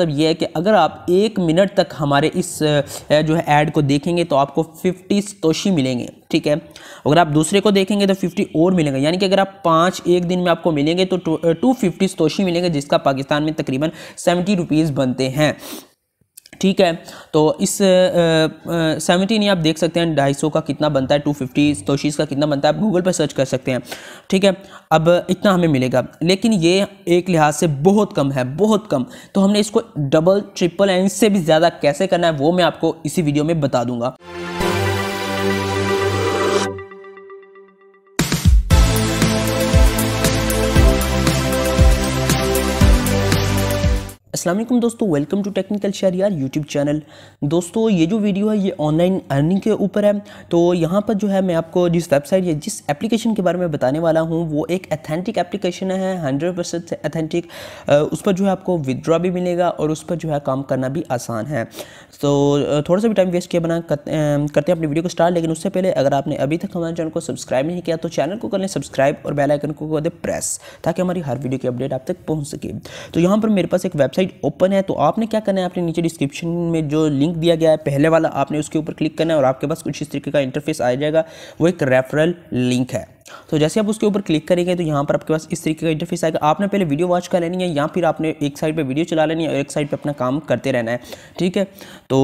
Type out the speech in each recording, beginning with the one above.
मतलब ये है कि अगर आप एक मिनट तक हमारे इस जो है ऐड को देखेंगे तो आपको 50 तोशी मिलेंगे ठीक है अगर आप दूसरे को देखेंगे तो 50 और मिलेंगे यानी कि अगर आप पाँच एक दिन में आपको मिलेंगे तो टू फिफ्टी तोशी मिलेंगे जिसका पाकिस्तान में तकरीबन सेवेंटी रुपीज़ बनते हैं ठीक है तो इस सेवनटीन ही आप देख सकते हैं ढाई सौ का कितना बनता है टू फिफ्टी तोशीस का कितना बनता है आप गूगल पर सर्च कर सकते हैं ठीक है अब इतना हमें मिलेगा लेकिन ये एक लिहाज से बहुत कम है बहुत कम तो हमने इसको डबल ट्रिपल एंड से भी ज़्यादा कैसे करना है वो मैं आपको इसी वीडियो में बता दूंगा असलम दोस्तों वेलकम टू टेक्निकल शेयर यार यूट्यूब चैनल दोस्तों ये जो वीडियो है ये ऑनलाइन अर्निंग के ऊपर है तो यहाँ पर जो है मैं आपको जिस वेबसाइट या जिस एप्लीकेशन के बारे में बताने वाला हूँ वो एक अथेंटिक एप्लीकेशन है हंड्रेड परसेंट अथेंटिक उस पर जो है आपको विदड्रॉ भी मिलेगा और उस पर जो है काम करना भी आसान है तो थोड़ा सा भी टाइम वेस्ट किया बना करते हैं अपनी वीडियो को स्टार्ट लेकिन उससे पहले अगर आपने अभी तक हमारे चैनल को सब्सक्राइब नहीं किया तो चैनल को कर लें सब्सक्राइब और बेलाइकन को कर दें प्रेस ताकि हमारी हर वीडियो की अपडेट आप तक पहुँच सके तो यहाँ पर मेरे पास एक वेबसाइट पेज ओपन है तो आपने क्या करना है आपने नीचे डिस्क्रिप्शन में जो लिंक दिया गया है पहले वाला आपने उसके ऊपर क्लिक करना है और आपके पास कुछ इस तरीके का इंटरफेस आ जाएगा वो एक रेफरल लिंक है तो जैसे आप उसके ऊपर क्लिक करेंगे तो यहाँ पर आपके पास इस तरीके का इंटरफेस आएगा आपने पहले वीडियो वॉच कर लेनी है या फिर आपने एक साइड पर वीडियो चला लेनी है और एक साइड पर अपना काम करते रहना है ठीक है तो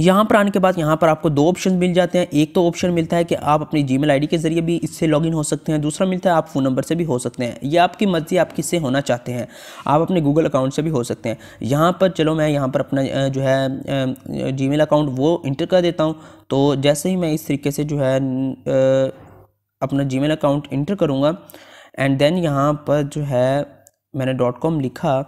यहाँ पर आने के बाद यहाँ पर आपको दो ऑप्शन मिल जाते हैं एक तो ऑप्शन मिलता है कि आप अपनी जीमेल आईडी के ज़रिए भी इससे लॉगिन हो सकते हैं दूसरा मिलता है आप फ़ोन नंबर से भी हो सकते हैं ये आपकी मर्ज़ी आप किससे होना चाहते हैं आप अपने गूगल अकाउंट से भी हो सकते हैं यहाँ पर चलो मैं यहाँ पर अपना जो है जी अकाउंट वो इंटर कर देता हूँ तो जैसे ही मैं इस तरीके से जो है अपना जी अकाउंट इंटर करूँगा एंड देन यहाँ पर जो है मैंने डॉट कॉम लिखा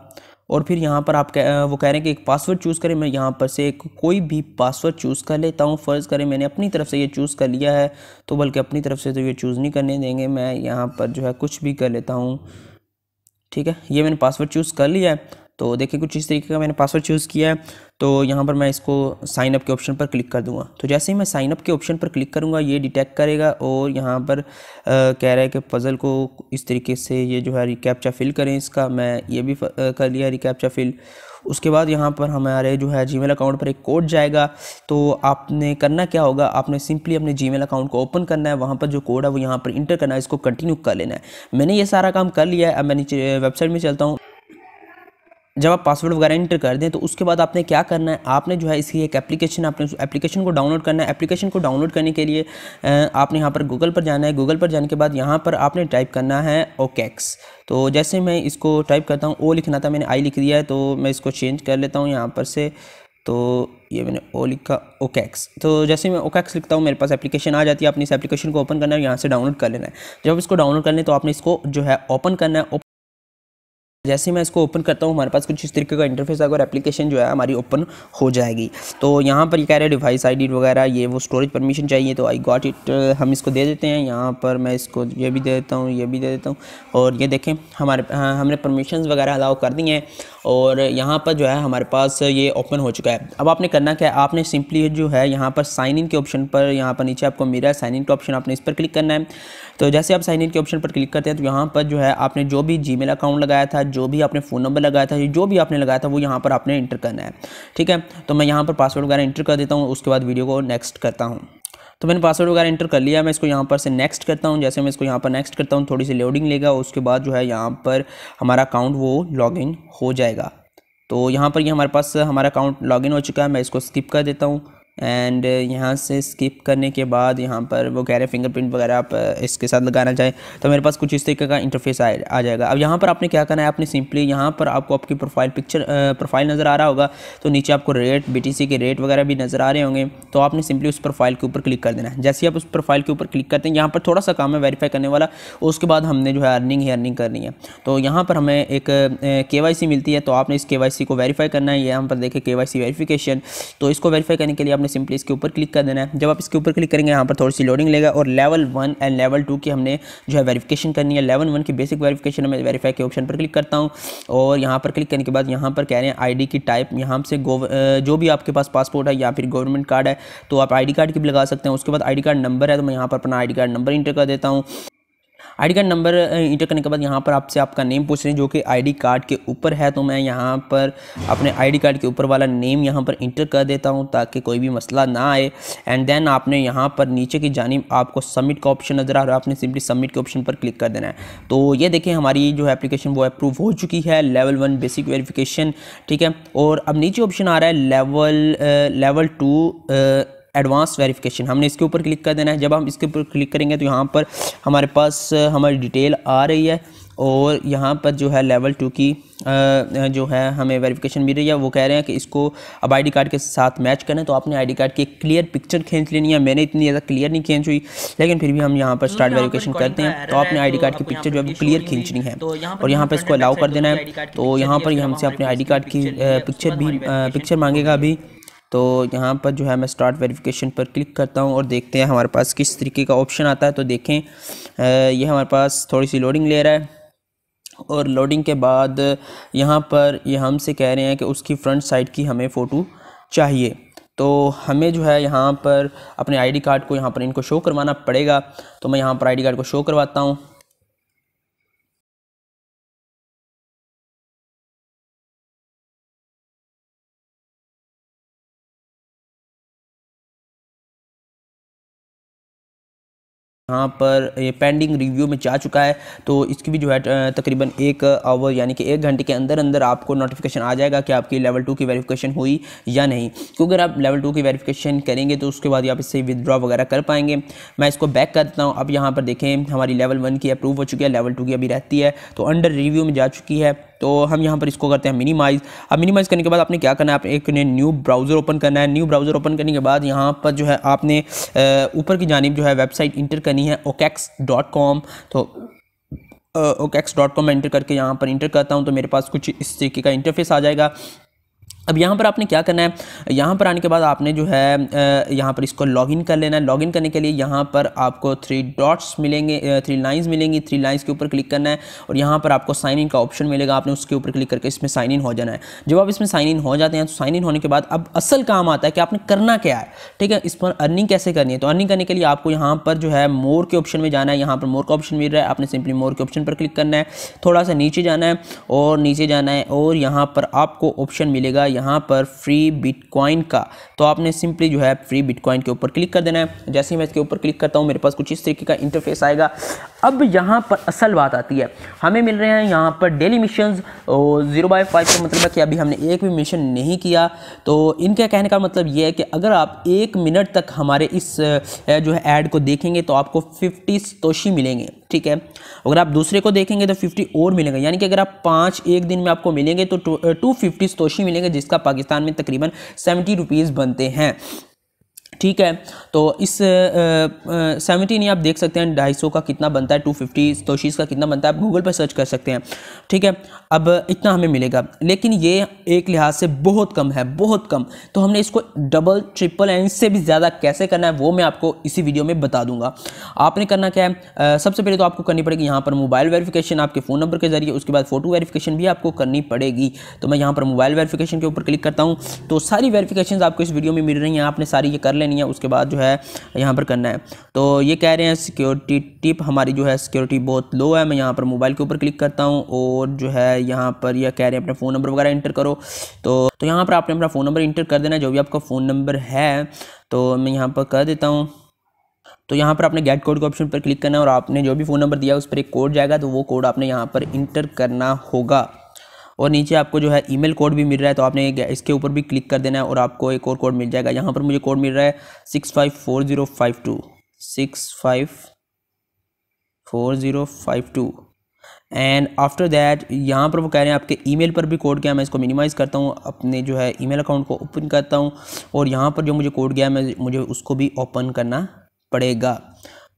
और फिर यहाँ पर आप कह, वो कह रहे हैं कि एक पासवर्ड चूज़ करें मैं यहाँ पर से एक कोई भी पासवर्ड चूज़ कर लेता हूँ फ़र्ज़ करें मैंने अपनी तरफ से ये चूज़ कर लिया है तो बल्कि अपनी तरफ से तो ये चूज़ नहीं करने देंगे मैं यहाँ पर जो है कुछ भी कर लेता हूँ ठीक है ये मैंने पासवर्ड चूज़ कर लिया है तो देखिए कुछ इस तरीके का मैंने पासवर्ड चूज़ किया है तो यहाँ पर मैं इसको साइन अप के ऑप्शन पर क्लिक कर दूँगा तो जैसे ही मैं साइन अप के ऑप्शन पर क्लिक करूँगा ये डिटेक्ट करेगा और यहाँ पर आ, कह रहा है कि पज़ल को इस तरीके से ये जो है रिकैप्चा फिल करें इसका मैं ये भी कर लिया रिकैप्चा फिल उसके बाद यहाँ पर हमारे जो है जीमेल अकाउंट पर एक कोड जाएगा तो आपने करना क्या होगा आपने सिंपली अपने जीमेल अकाउंट को ओपन करना है वहाँ पर जो कोड है वो यहाँ पर इंटर करना है इसको कंटिन्यू कर लेना है मैंने ये सारा काम कर लिया है अब मैं नीचे वेबसाइट में चलता हूँ जब आप पासवर्ड वगैरह इंटर कर दें तो उसके बाद आपने क्या करना है आपने जो है इसकी एक एप्लीकेशन आपने उस एप्लीकेशन को डाउनलोड करना है एप्लीकेशन को डाउनलोड करने के लिए आपने यहाँ पर गूगल पर जाना है गूगल पर जाने के बाद यहाँ पर आपने टाइप करना है ओकेक्स तो जैसे मैं इसको टाइप करता हूँ ओ लिखना था मैंने आई लिख दिया है तो मैं इसको चेंज कर लेता हूँ यहाँ पर से तो ये मैंने ओ लिखा ओकेक्स तो जैसे मैं ओकेक्स लिखता हूँ मेरे पास एप्लीकेशन आ जाती है आपने इस एप्लीकेशन को ओपन करना है यहाँ से डाउनलोड कर लेना है जब इसको डाउनलोड कर लें तो आपने इसको जो है ओपन करना है जैसे मैं इसको ओपन करता हूँ हमारे पास कुछ इस तरीके का इंटरफेस आएगा और एप्लीकेशन जो है हमारी ओपन हो जाएगी तो यहाँ पर ये कह रहा है डिवाइस आईडी वगैरह ये वो स्टोरेज परमिशन चाहिए तो आई गॉट इट हम इसको दे देते हैं यहाँ पर मैं इसको ये भी दे देता हूँ ये भी दे देता हूँ और ये देखें हमारे हाँ, हमने परमिशन वगैरह अलाउ कर दी हैं और यहाँ पर जो है हमारे पास ये ओपन हो चुका है अब आपने करना क्या है आपने सिंपली जो है यहाँ पर साइन इन के ऑप्शन पर यहाँ पर नीचे आपको मिला है साइन इन का ऑप्शन आपने इस पर क्लिक करना है तो जैसे आप साइन इन के ऑप्शन पर क्लिक करते हैं तो यहाँ पर जो है आपने जो भी जी अकाउंट लगाया था जो भी आपने फ़ोन नंबर लगाया था जो भी आपने लगाया था वो यहाँ पर आपने इंटर करना है ठीक है तो मैं यहाँ पर पासवर्ड वगैरह इंटर कर देता हूँ उसके बाद वीडियो को नेक्स्ट करता हूँ तो मैंने पासवर्ड वगैरह एंटर कर लिया मैं इसको यहाँ पर से नेक्स्ट करता हूँ जैसे मैं इसको यहाँ पर नेक्स्ट करता हूँ थोड़ी सी लोडिंग लेगा उसके बाद जो है यहाँ पर हमारा अकाउंट वो लॉगिन हो जाएगा तो यहाँ पर ये यह हमारे पास हमारा अकाउंट लॉगिन हो चुका है मैं इसको स्किप कर देता हूँ एंड uh, यहाँ से स्किप करने के बाद यहाँ पर वो कह रहे हैं फिंगरप्रिंट वगैरह आप uh, इसके साथ लगाना चाहें तो मेरे पास कुछ इस तरीके का इंटरफेस आ, आ जाएगा अब यहाँ पर आपने क्या करना है आपने सिंपली यहाँ पर आपको आपकी प्रोफाइल पिक्चर प्रोफाइल नज़र आ रहा होगा तो नीचे आपको रेट बी के रेट वगैरह भी नज़र आ रहे होंगे तो आपने सिंपली उस प्रोफाइल के ऊपर क्लिक कर देना है जैसे ही आप उस प्रोफाइल के ऊपर क्लिक करते हैं यहाँ पर थोड़ा सा काम है वेरीफाई करने वाला उसके बाद हमने जो है अर्निंग ही अर्निंग करनी है तो यहाँ पर हमें एक के uh, मिलती है तो आपने इस के को वेरीफाई करना है यहाँ पर देखें के वाई वेरीफिकेशन तो इसको वेरीफाई करने के लिए आपने हमने सिंपली इसके ऊपर क्लिक कर देना है जब आप इसके ऊपर क्लिक करेंगे यहाँ पर थोड़ी सी लोडिंग लेगा और level one and level two की हमने जो है वेरीफिकेशन करनी है लेवल वन की बेसिक वेरीफिकेशन में वेरीफाई के ऑप्शन पर क्लिक करता हूँ और यहाँ पर क्लिक करने के बाद यहाँ पर कह रहे हैं आई की टाइप यहाँ से जो भी आपके पास पासपोर्ट है या फिर गवर्नमेंट कार्ड है तो आप आई कार्ड की भी लगा सकते हैं उसके बाद आई कार्ड नंबर है तो मैं यहाँ पर अपना आई कार्ड नंबर इंटर कर देता हूँ आई कार्ड नंबर इंटर करने के बाद यहाँ पर आपसे आपका नेम पूछ रहे हैं जो कि आई कार्ड के ऊपर है तो मैं यहाँ पर अपने आई कार्ड के ऊपर वाला नेम यहाँ पर इंटर कर देता हूँ ताकि कोई भी मसला ना आए एंड देन आपने यहाँ पर नीचे की जानब आपको सबमिट का ऑप्शन नज़र आ रहा है आपने सिंपली सबमिट के ऑप्शन पर क्लिक कर देना है तो ये देखें हमारी जो एप्लीकेशन वो अप्रूव हो चुकी है लेवल वन बेसिक वेरीफिकेशन ठीक है और अब नीचे ऑप्शन आ रहा है level level two advance verification हमने इसके ऊपर क्लिक कर देना है जब हम इसके ऊपर क्लिक करेंगे तो यहाँ पर हमारे पास हमारी डिटेल आ रही है और यहाँ पर जो है लेवल टू की जो है हमें वेरिफिकेशन मिल रही है वो कह रहे हैं कि इसको अब आईडी कार्ड के साथ मैच करें तो आपने आईडी कार्ड की एक क्लियर पिक्चर खींच लेनी है मैंने इतनी ज़्यादा क्लियर नहीं खींच हुई लेकिन फिर भी हम यहाँ पर स्टार्ट वेरिफिकेशन करते हैं तो आपने तो आईडी कार्ड की पिक्चर जो है क्लियर खींचनी है और यहाँ पर इसको अलाउ कर देना है तो यहाँ पर तो हमसे अपने आई कार्ड की पिक्चर भी पिक्चर मांगेगा अभी तो यहाँ पर जो है मैं स्टार्ट वेरिफिकेशन पर क्लिक करता हूँ और देखते हैं हमारे पास किस तरीके का ऑप्शन आता है तो देखें ये हमारे पास थोड़ी सी लोडिंग ले रहा है और लोडिंग के बाद यहाँ पर ये यह हमसे कह रहे हैं कि उसकी फ्रंट साइड की हमें फ़ोटो चाहिए तो हमें जो है यहाँ पर अपने आईडी कार्ड को यहाँ पर इनको शो करवाना पड़ेगा तो मैं यहाँ पर आईडी कार्ड को शो करवाता हूँ यहाँ पर ये पेंडिंग रिव्यू में जा चुका है तो इसकी भी जो है तकरीबन एक आवर यानी कि एक घंटे के अंदर अंदर आपको नोटिफिकेशन आ जाएगा कि आपकी लेवल टू की वेरिफिकेशन हुई या नहीं क्योंकि अगर आप लेवल टू की वेरिफिकेशन करेंगे तो उसके बाद आप इससे विदड्रॉ वगैरह कर पाएंगे मैं इसको बैक कर देता हूँ अब यहाँ पर देखें हमारी लेवल वन की अप्रूव हो चुकी है लेवल टू की अभी रहती है तो अंडर रिव्यू में जा चुकी है तो हम यहाँ पर इसको करते हैं मिनिमाइज़ अब मिनिमाइज़ करने के बाद आपने क्या करना है आपने एक ने न्यू ब्राउज़र ओपन करना है न्यू ब्राउज़र ओपन करने के बाद यहाँ पर जो है आपने ऊपर की जानब जो है वेबसाइट इंटर करनी है ओकेक्स डॉट कॉम तो ओकेक्स डॉट कॉम में इंटर करके यहाँ पर इंटर करता हूँ तो मेरे पास कुछ इस तरीके का इंटरफेस आ जाएगा अब यहाँ पर आपने क्या करना है यहाँ पर आने के बाद आपने जो है यहाँ पर इसको लॉगिन कर लेना है लॉगिन करने के लिए यहाँ पर आपको थ्री डॉट्स मिलेंगे थ्री लाइंस मिलेंगी थ्री लाइंस के ऊपर क्लिक करना है और यहाँ पर आपको साइन इन का ऑप्शन मिलेगा आपने उसके ऊपर क्लिक करके इसमें साइन इन हो जाना है जब आप इसमें साइन इन हो जाते हैं तो साइन इन होने के बाद अब असल काम आता है कि आपने करना क्या है ठीक है इस पर अर्निंग कैसे करनी है तो अर्निंग करने के लिए आपको यहाँ पर जो है मोर के ऑप्शन में जाना है यहाँ पर मोर का ऑप्शन मिल रहा है आपने सिंपली मोर के ऑप्शन पर क्लिक करना है थोड़ा सा नीचे जाना है और नीचे जाना है और यहाँ पर आपको ऑप्शन मिलेगा यहाँ पर फ्री बिटकॉइन का तो आपने सिंपली जो है फ्री बिटकॉइन के ऊपर क्लिक कर देना है जैसे ही मैं इसके ऊपर क्लिक करता हूँ मेरे पास कुछ इस तरीके का इंटरफेस आएगा अब यहाँ पर असल बात आती है हमें मिल रहे हैं यहाँ पर daily mission zero by five का मतलब है कि अभी हमने एक भी मिशन नहीं किया तो इनके कहने का मतलब ये है कि अगर आप एक मिनट तक हमारे इस जो है ऐड को देखेंगे तो आपको फिफ्टी तोशी मिलेंगे ठीक है अगर आप दूसरे को देखेंगे तो फिफ्टी और मिलेंगे यानी कि अगर आप पाँच एक दिन में आपको मिलेंगे तो टू फिफ्टी मिलेंगे जिसका पाकिस्तान में तकरीबन सेवेंटी रुपीज़ बनते हैं ठीक है तो इस सेवेंटीन ये आप देख सकते हैं ढाई सौ का कितना बनता है टू फिफ्टी तोशीस का कितना बनता है आप गूगल पर सर्च कर सकते हैं ठीक है अब इतना हमें मिलेगा लेकिन ये एक लिहाज से बहुत कम है बहुत कम तो हमने इसको डबल ट्रिपल एंड से भी ज़्यादा कैसे करना है वो मैं आपको इसी वीडियो में बता दूंगा आपने करना क्या है सबसे पहले तो आपको करनी पड़ेगी यहाँ पर मोबाइल वेरिफिकेशन आपके फ़ोन नंबर के ज़रिए उसके बाद फ़ोटो वेरिफिकेशन भी आपको करनी पड़ेगी तो मैं यहाँ पर मोबाइल वेरिफिकेशन के ऊपर क्लिक करता हूँ तो सारी वेरिफिकेशन आपको इस वीडियो में मिल रही हैं आपने सारी ये कर लें नहीं है उसके बाद जो है यहाँ पर करना है तो ये कह रहे हैं सिक्योरिटी टिप हमारी जो है सिक्योरिटी बहुत लो है मैं यहाँ पर मोबाइल के ऊपर क्लिक करता हूँ और जो है यहाँ पर यह कह रहे हैं अपने फ़ोन नंबर वगैरह इंटर करो तो तो यहाँ पर आपने अपना फ़ोन नंबर इंटर कर देना जो भी आपका फ़ोन नंबर है तो मैं यहाँ पर कर देता हूँ तो यहाँ पर आपने गेट कोड के ऑप्शन पर क्लिक करना है और आपने जो भी फ़ोन नंबर दिया उस पर एक कोड जाएगा तो वो कोड आपने यहाँ पर इंटर करना होगा और नीचे आपको जो है ईमेल कोड भी मिल रहा है तो आपने इसके ऊपर भी क्लिक कर देना है और आपको एक और कोड मिल जाएगा यहाँ पर मुझे कोड मिल रहा है six five four zero five two six five four zero five two and after that यहाँ पर वो कह रहे हैं आपके मेल पर भी कोड गया मैं इसको मिनिमाइज़ करता हूँ अपने जो है मेल अकाउंट को ओपन करता हूँ और यहाँ पर जो मुझे कोड गया मैं मुझे उसको भी ओपन करना पड़ेगा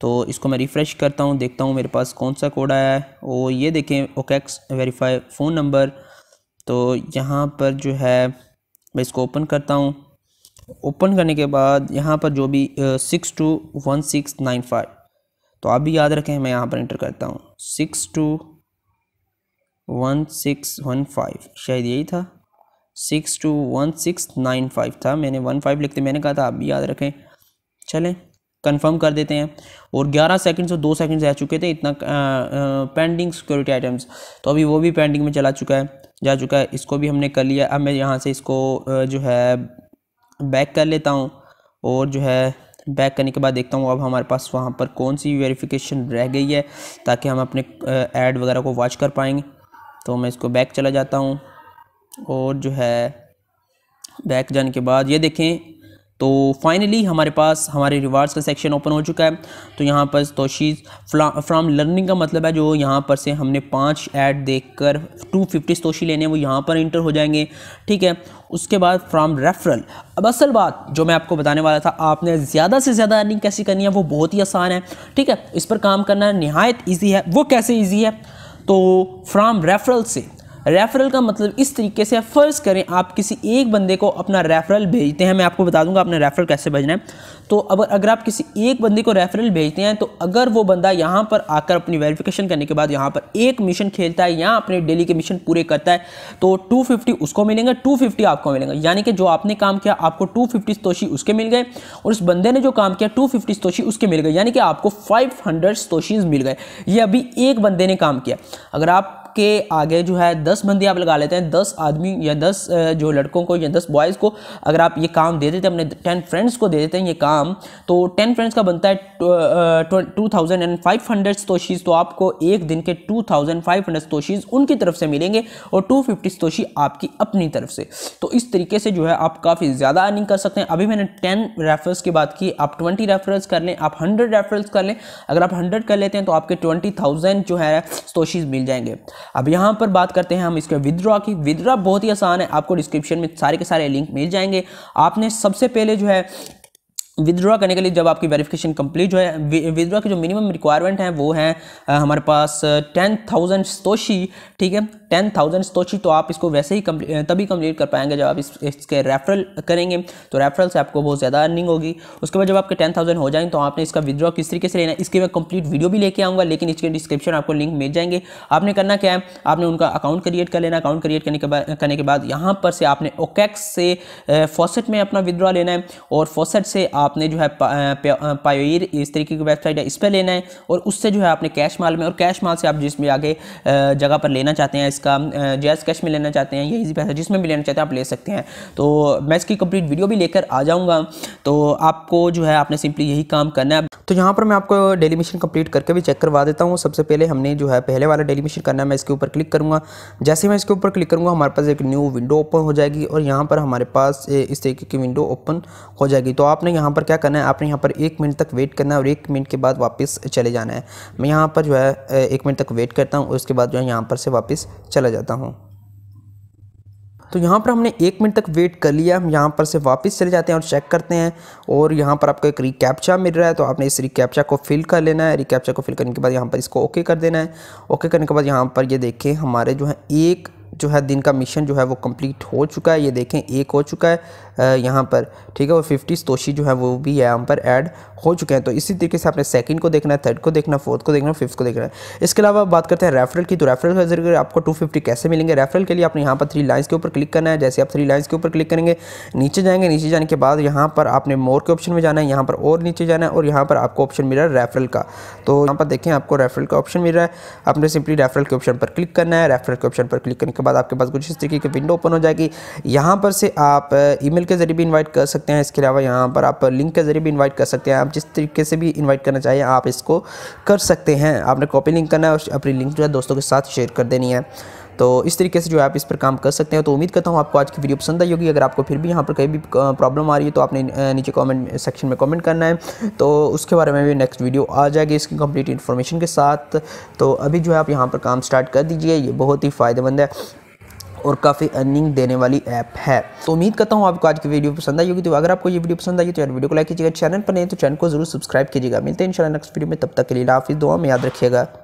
तो इसको मैं रिफ़्रेश करता हूँ देखता हूँ मेरे पास कौन सा कोड आया है और ये देखें ओकेक्स वेरीफाई फ़ोन नंबर तो यहाँ पर जो है मैं इसको ओपन करता हूँ ओपन करने के बाद यहाँ पर जो भी six two one six nine five तो आप भी याद रखें मैं यहाँ पर इंटर करता हूँ six two one six one five शायद यही था six two one six nine five था मैंने वन फाइव लिखते मैंने कहा था आप भी याद रखें चलें कंफर्म कर देते हैं और 11 सेकंड्स और दो सेकंड्स रह चुके थे इतना पेंडिंग सिक्योरिटी आइटम्स तो अभी वो भी पेंडिंग में चला चुका है जा चुका है इसको भी हमने कर लिया अब मैं यहाँ से इसको जो है बैक कर लेता हूँ और जो है बैक करने के बाद देखता हूँ अब हमारे पास वहाँ पर कौन सी वेरिफिकेशन रह गई है ताकि हम अपने ऐड वगैरह को वॉच कर पाएंगे तो मैं इसको बैक चला जाता हूँ और जो है बैक जाने के बाद ये देखें तो फाइनली हमारे पास हमारे रिवार्ड्स का सेक्शन ओपन हो चुका है तो यहाँ पर तोशीज फ्राम लर्निंग का मतलब है जो यहाँ पर से हमने पाँच ऐड देखकर टू फिफ्टी तोशी लेने वो यहाँ पर इंटर हो जाएंगे ठीक है उसके बाद फ्राम रेफरल अब असल बात जो मैं आपको बताने वाला था आपने ज़्यादा से ज़्यादा अर्निंग कैसे करनी है वो बहुत ही आसान है ठीक है इस पर काम करना नहायत ईजी है वो कैसे ईजी है तो फ्राम रेफरल से रेफरल का मतलब इस तरीके से फ़र्ज करें आप किसी एक बंदे को अपना रेफरल भेजते हैं मैं आपको बता दूंगा आपने रेफरल कैसे भेजना है तो अगर अगर आप किसी एक बंदे को रेफरल भेजते हैं तो अगर वो बंदा यहाँ पर आकर अपनी वेरिफिकेशन करने के बाद यहाँ पर एक मिशन खेलता है या अपने डेली के मिशन पूरे करता है तो टू उसको मिलेंगे टू आपको मिलेंगे यानी कि जो आपने काम किया आपको टू फिफ्टी उसके मिल गए और उस बंदे ने जो काम किया टू फिफ्टी उसके मिल गए यानी कि आपको फाइव हंड्रेड मिल गए ये अभी एक बंदे ने काम किया अगर आप आपके आगे जो है दस बंदे आप लगा लेते हैं दस आदमी या दस जो लड़कों को या दस बॉयज़ को अगर आप ये काम दे देते हैं अपने टेन फ्रेंड्स को दे देते हैं ये काम तो टेन फ्रेंड्स का बनता है two thousand and five hundred toshis तो आपको एक दिन के two thousand five hundred toshis उनकी तरफ से मिलेंगे और टू फिफ्टी तोशी आपकी अपनी तरफ से तो इस तरीके से जो है आप काफ़ी ज़्यादा अर्निंग कर सकते हैं अभी मैंने टेन रेफरल्स की बात की आप ट्वेंटी रेफरल्स कर लें आप हंड्रेड रेफरल्स कर लें अगर आप हंड्रेड कर लेते हैं तो आपके ट्वेंटी थाउजेंड जो है तोशीज़ मिल जाएंगे अब यहाँ पर बात करते हैं हम इसके विद्रॉ की विद्रॉ बहुत ही आसान है आपको डिस्क्रिप्शन में सारे के सारे लिंक मिल जाएंगे आपने सबसे पहले जो है विदड्रॉ करने के लिए जब आपकी वेरिफिकेशन कंप्लीट जो है विदड्रॉ की जो मिनिमम रिक्वायरमेंट है वो है हमारे पास टेन थाउजेंड स्तोशी ठीक है टेन थाउजेंड अच्छी तो आप इसको वैसे ही कम्प्ली तभी कंप्लीट कर पाएंगे जब आप इस, इसके रेफरल करेंगे तो रेफरल से आपको बहुत ज़्यादा अर्निंग होगी उसके बाद जब आपके टेन थाउजेंड हो जाएंगे तो आपने इसका विद्रॉ किस तरीके से लेना है मैं कंप्लीट वीडियो भी लेके आऊँगा लेकिन इसके डिस्क्रिप्शन आपको लिंक मिल जाएंगे आपने करना क्या है आपने उनका अकाउंट क्रिएट कर लेना अकाउंट क्रिएट करने के बाद करने के बाद यहाँ पर से आपने ओकेक्स से फोसेट में अपना विद्रॉ लेना है और फोसेट से आपने जो है पायोर इस तरीके की वेबसाइट है इस पर लेना है और उससे जो है आपने कैश माल में और कैश माल से आप जिस भी आगे जगह पर लेना चाहते हैं इसका जे कैश में लेना चाहते हैं या इजी पैसा जिसमें भी लेना चाहते हैं आप ले सकते हैं तो मैं इसकी कंप्लीट वीडियो भी लेकर आ जाऊँगा तो आपको जो है आपने सिंपली यही काम करना है तो यहाँ पर मैं आपको डेली मिशन कंप्लीट करके भी चेक करवा देता हूँ सबसे पहले हमने जो है पहले वाला डेली मिशन करना है मैं इसके ऊपर क्लिक करूँगा जैसे मैं इसके ऊपर क्लिक करूँगा हमारे पास एक न्यू विंडो ओपन हो जाएगी और यहाँ पर हमारे पास इस तरीके की विंडो ओपन हो जाएगी तो आपने यहाँ पर क्या करना है आपने यहाँ पर एक मिनट तक वेट करना है और एक मिनट के बाद वापस चले जाना है मैं यहाँ पर जो है एक मिनट तक वेट करता हूँ और उसके बाद जो है यहाँ पर से वापस चला जाता हूँ तो यहाँ पर हमने एक मिनट तक वेट कर लिया हम यहाँ पर से वापस चले जाते हैं और चेक करते हैं और यहाँ पर आपको एक रिकैप्चा मिल रहा है तो आपने इस रिकैप्चा को फिल कर लेना है रिकैप्चा को फिल करने के बाद यहाँ पर इसको ओके कर देना है ओके करने के बाद यहाँ पर ये यह देखें हमारे जो है एक जो है दिन का मिशन जो है वो कंप्लीट हो चुका है ये देखें एक हो चुका है यहाँ पर ठीक है और फिफ्टी तोशी जो है वो भी यहाँ पर ऐड हो चुके हैं तो इसी तरीके से आपने सेकंड को देखना है थर्ड को देखना फोर्थ को देखना है फिफ्थ को देखना है इसके अलावा बात करते हैं रेफरल की तो रेफरल के जरिए आपको टू फिफ्टी कैसे मिलेंगे रेफरल के लिए आपने यहाँ पर थ्री लाइन्स के ऊपर क्लिक करना है जैसे आप थ्री लाइन्स के ऊपर क्लिक करेंगे नीचे जाएंगे नीचे जाने के बाद यहाँ पर आपने मोर के ऑप्शन में जाना है यहाँ पर और नीचे जाना है और यहाँ पर आपको ऑप्शन मिल रहा है रेफरल का तो यहाँ पर देखें आपको रेफरल का ऑप्शन मिल रहा है आपने सिंपली रेफरल के ऑप्शन पर क्लिक करना है रेफरल के ऑप्शन पर क्लिक करने के बाद आपके पास कुछ इस तरीके की विंडो ओपन हो जाएगी यहाँ पर से आप ईमेल के ज़रिए भी इनवाइट कर सकते हैं इसके अलावा यहाँ पर आप लिंक के ज़रिए भी इनवाइट कर सकते हैं आप जिस तरीके से भी इनवाइट करना चाहिए आप इसको कर सकते हैं आपने कॉपी लिंक करना है और अपनी लिंक जो है दोस्तों के साथ शेयर कर देनी है तो इस तरीके से जो है आप इस पर काम कर सकते हैं तो उम्मीद करता हूँ आपको आज की वीडियो पसंद आई होगी अगर आपको फिर भी यहाँ पर कहीं भी प्रॉब्लम आ रही है तो आपने नीचे कमेंट सेक्शन में कमेंट करना है तो उसके बारे में भी नेक्स्ट वीडियो आ जाएगी इसकी कंप्लीट इन्फॉर्मेशन के साथ तो अभी जो है आप यहाँ पर काम स्टार्ट कर दीजिए ये बहुत ही फ़ायदेमंद है और काफ़ी अर्निंग देने वाली ऐप है तो उम्मीद करता हूँ आपको आज की वीडियो पसंद आई होगी तो अगर आपको ये वीडियो पसंद आई तो यार वीडियो को लाइक कीजिएगा चैनल पर नहीं तो चैनल को जरूर सब्सक्राइब कीजिएगा मिलते हैं इंशाल्लाह नेक्स्ट वीडियो में तब तक के लिए लाफ़ी दुआ में याद रखिएगा